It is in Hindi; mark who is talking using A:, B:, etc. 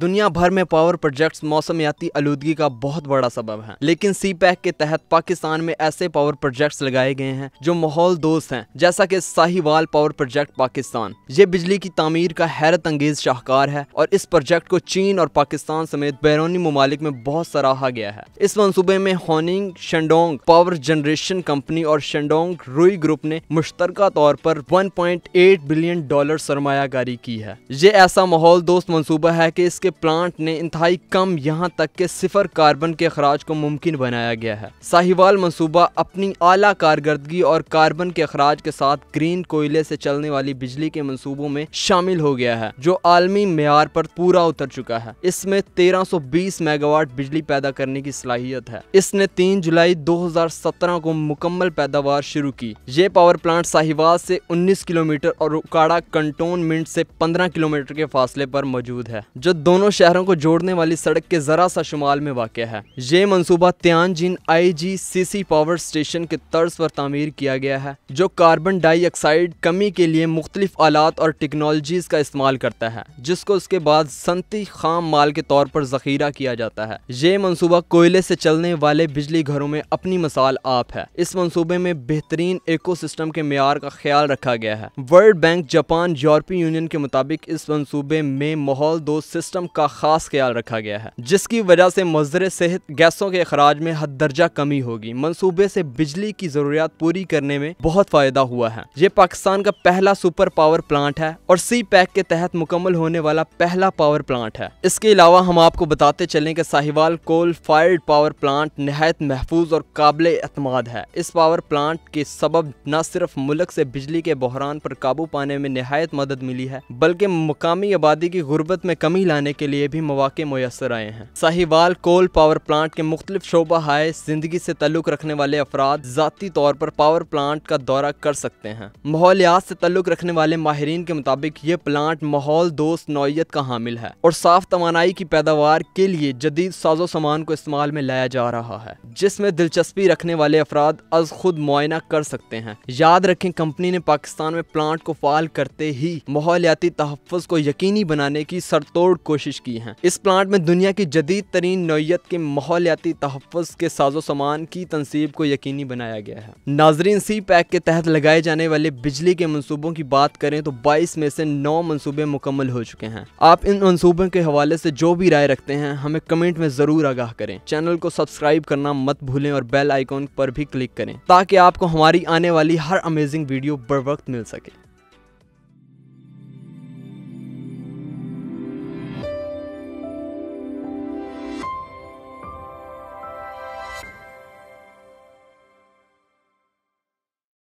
A: दुनिया भर में पावर प्रोजेक्ट्स याती आलूदगी का बहुत बड़ा सबब है लेकिन सी पैक के तहत पाकिस्तान में ऐसे पावर प्रोजेक्ट्स लगाए गए हैं जो माहौल दोस्त हैं जैसा कि साहिवाल पावर प्रोजेक्ट पाकिस्तान ये बिजली की तमीर का हैरत अंगेज शाहकार है और इस प्रोजेक्ट को चीन और पाकिस्तान समेत बैरूनी ममालिक में बहुत सराहा गया है इस मनसूबे में Huaneng Shandong power generation company और शेंडोंग रुई ग्रुप ने मुश्तर तौर पर वन बिलियन डॉलर सरमाकारी की है ये ऐसा माहौल दोस्त मनसूबा है की इस के प्लांट ने इंतहाई कम यहाँ तक के सिफर कार्बन के अखराज को मुमकिन बनाया गया है साहिवाल मनसूबा अपनी आला कारदगी और कार्बन के अखराज के साथ ग्रीन कोयले से चलने वाली बिजली के मनसूबों में शामिल हो गया है जो आलमी मैार पर पूरा उतर चुका है इसमें 1320 मेगावाट बिजली पैदा करने की सलाहियत है इसने 3 जुलाई 2017 को मुकम्मल पैदावार शुरू की ये पावर प्लांट साहिवाल से 19 किलोमीटर और उकाड़ा कंटोनमेंट से 15 किलोमीटर के फासले पर मौजूद है जो दो दोनों शहरों को जोड़ने वाली सड़क के ज़रा सा शुमाल में वाक़ है ये मनसूबा त्यान जिन आई जी सी सी पावर स्टेशन के तर्ज पर तमीर किया गया है जो कार्बन डाइऑक्साइड कमी के लिए मुख्तलिफ आलात और टेक्नोलॉजीज़ का इस्तेमाल करता है जिसको उसके बाद संती खाम माल के तौर पर जखीरा किया जाता है ये मनसूबा कोयले से चलने वाले बिजली घरों में अपनी मसाल आप है इस मनसूबे में बेहतरीन इको सिस्टम के मैार का ख्याल रखा गया है वर्ल्ड बैंक जापान यूरोपीय यूनियन के मुताबिक इस मनसूबे में माहौल दो सिस्टम का खास ख्याल रखा गया है जिसकी वजह से मजर सेहत गैसों के अखराज में हद दर्जा कमी होगी मनसूबे से बिजली की जरूरत पूरी करने में बहुत फायदा हुआ है ये पाकिस्तान का पहला सुपर पावर प्लांट है और सी पैक के तहत मुकम्मल होने वाला पहला पावर प्लांट है इसके अलावा हम आपको बताते चले की Sahiwal coal fired power plant नहायत महफूज और काबिल अतमाद है इस पावर प्लांट के सबब न सिर्फ मुल्क से बिजली के बहरान पर काबू पाने में नहायत मदद मिली है बल्कि मकामी आबादी की गुर्बत में कमी लाने जाने के लिए भी मौाक़े मैसर आए हैं साहिवाल कोल पावर प्लांट के मुख्तलिफ शोबा हाय जिंदगी से तल्लुक रखने वाले अफराद ज़ाती तौर पर पावर प्लांट का दौरा कर सकते हैं माहौलियात से तल्लुक रखने वाले माहरीन के मुताबिक ये प्लांट माहौल दोस्त नौीयत का हामिल है और साफ तोानाई की पैदावार के लिए जदीद साजो सामान को इस्तेमाल में लाया जा रहा है जिसमें दिलचस्पी रखने वाले अफराद अज खुद मुआयना कर सकते हैं याद रखें कंपनी ने पाकिस्तान में प्लांट को फाल करते ही माहौलियाती तहफ़ को यकीनी बनाने की सरतोड़ को कोशिश की है इस प्लांट में दुनिया की जदीद तरीन नोयत के माहौलियाती तहफ़ के साजो सामान की तनसीब को यकीनी बनाया गया है नाजरीन सी पैक के तहत लगाए जाने वाले बिजली के मनसूबों की बात करें तो बाईस में से नौ मनसूबे मुकम्मल हो चुके हैं आप इन मनसूबों के हवाले से जो भी राय रखते हैं हमें कमेंट में ज़रूर आगाह करें चैनल को सब्सक्राइब करना मत भूलें और बेल आइकॉन पर भी क्लिक करें ताकि आपको हमारी आने वाली हर अमेजिंग वीडियो बर वक्त मिल सके